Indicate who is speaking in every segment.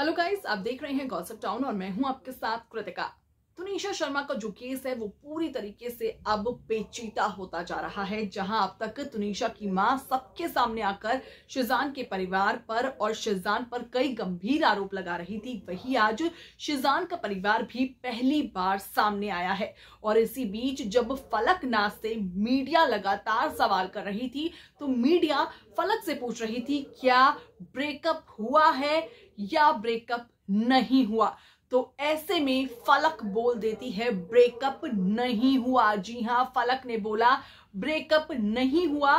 Speaker 1: hello guys आप देख रहे हैं गॉसअप टाउन और मैं हूं आपके साथ कृतिका तो निशा शर्मा का जो केस है वो पूरी तरीके से अब पेचीदा होता जा रहा है जहां अब तक तुनिशा की मां सबके सामने आकर शिजान के परिवार पर और शिजान पर कई गंभीर आरोप लगा रही थी वही आज शिजान का परिवार भी पहली बार सामने आया है और इसी बीच जब फलक नाथ से मीडिया लगातार सवाल कर रही थी तो मीडिया फलक से पूछ रही थी क्या ब्रेकअप हुआ है या ब्रेकअप नहीं हुआ तो ऐसे में फलक बोल देती है ब्रेकअप नहीं हुआ जी हाँ फलक ने बोला ब्रेकअप नहीं हुआ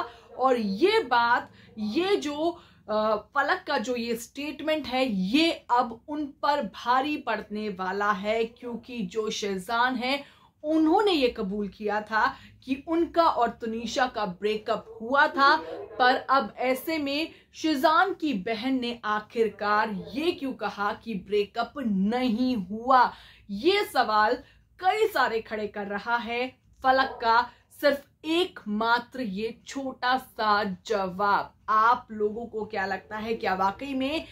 Speaker 1: और ये बात ये जो फलक का जो ये स्टेटमेंट है ये अब उन पर भारी पड़ने वाला है क्योंकि जो शेजान है उन्होंने ये कबूल किया था कि उनका और तुनिशा का ब्रेकअप हुआ था पर अब ऐसे में शिजान की बहन ने आखिरकार ये क्यों कहा कि ब्रेकअप नहीं हुआ ये सवाल कई सारे खड़े कर रहा है फलक का सिर्फ एकमात्र ये छोटा सा जवाब आप लोगों को क्या लगता है क्या वाकई में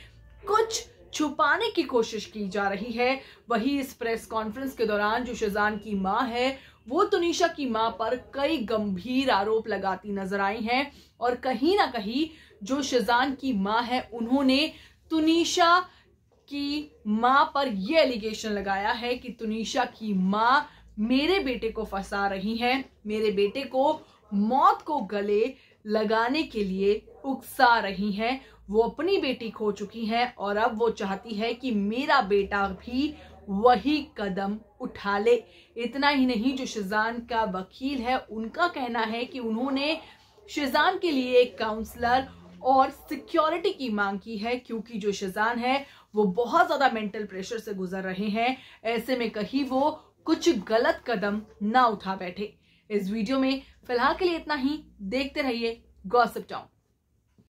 Speaker 1: कुछ छुपाने की कोशिश की जा रही है वही इस प्रेस कॉन्फ्रेंस के दौरान जो शेजान की माँ है वो तुनिशा की माँ पर कई गंभीर आरोप लगाती नजर आई हैं और कहीं ना कहीं जो शेजान की माँ है उन्होंने तुनिशा की माँ पर यह एलिगेशन लगाया है कि तुनिशा की माँ मेरे बेटे को फंसा रही हैं मेरे बेटे को मौत को गले लगाने के लिए उकसा रही हैं वो अपनी बेटी खो चुकी हैं और अब वो चाहती है कि मेरा बेटा भी वही कदम उठा ले इतना ही नहीं जो शिजान का वकील है उनका कहना है कि उन्होंने शिजान के लिए एक काउंसलर और सिक्योरिटी की मांग की है क्योंकि जो शिजान है वो बहुत ज्यादा मेंटल प्रेशर से गुजर रहे हैं ऐसे में कहीं वो कुछ गलत कदम ना उठा बैठे इस वीडियो में फिलहाल के लिए इतना ही देखते रहिए गॉसिप टाउन